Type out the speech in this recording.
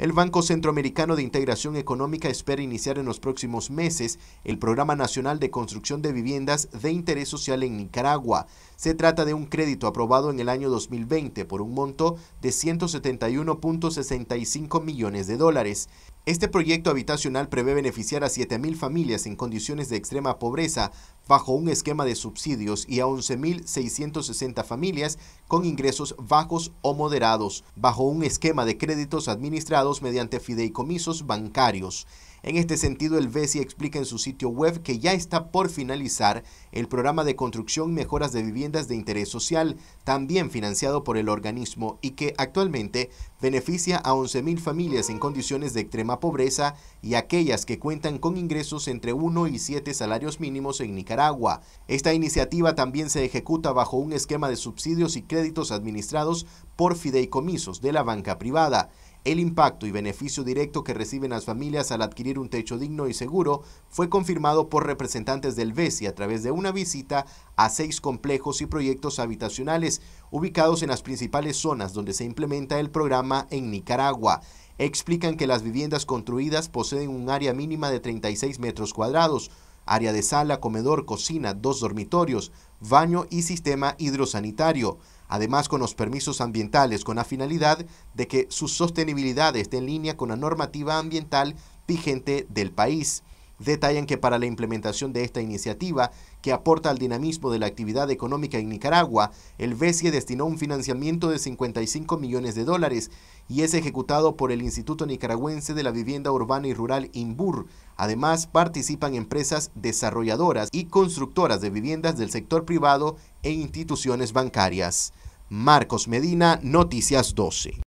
El Banco Centroamericano de Integración Económica espera iniciar en los próximos meses el Programa Nacional de Construcción de Viviendas de Interés Social en Nicaragua. Se trata de un crédito aprobado en el año 2020 por un monto de 171.65 millones de dólares. Este proyecto habitacional prevé beneficiar a 7.000 familias en condiciones de extrema pobreza bajo un esquema de subsidios y a 11.660 familias con ingresos bajos o moderados bajo un esquema de créditos administrados mediante fideicomisos bancarios. En este sentido, el BESI explica en su sitio web que ya está por finalizar el programa de construcción y mejoras de viviendas de interés social, también financiado por el organismo y que actualmente beneficia a 11.000 familias en condiciones de extrema pobreza y aquellas que cuentan con ingresos entre 1 y 7 salarios mínimos en Nicaragua. Esta iniciativa también se ejecuta bajo un esquema de subsidios y créditos administrados por fideicomisos de la banca privada. El impacto y beneficio directo que reciben las familias al adquirir un techo digno y seguro fue confirmado por representantes del BESI a través de una visita a seis complejos y proyectos habitacionales ubicados en las principales zonas donde se implementa el programa en Nicaragua. Explican que las viviendas construidas poseen un área mínima de 36 metros cuadrados, área de sala, comedor, cocina, dos dormitorios, baño y sistema hidrosanitario, además con los permisos ambientales con la finalidad de que su sostenibilidad esté en línea con la normativa ambiental vigente del país detallan que para la implementación de esta iniciativa, que aporta al dinamismo de la actividad económica en Nicaragua, el BESIE destinó un financiamiento de 55 millones de dólares y es ejecutado por el Instituto Nicaragüense de la Vivienda Urbana y Rural INBUR. Además, participan empresas desarrolladoras y constructoras de viviendas del sector privado e instituciones bancarias. Marcos Medina, Noticias 12.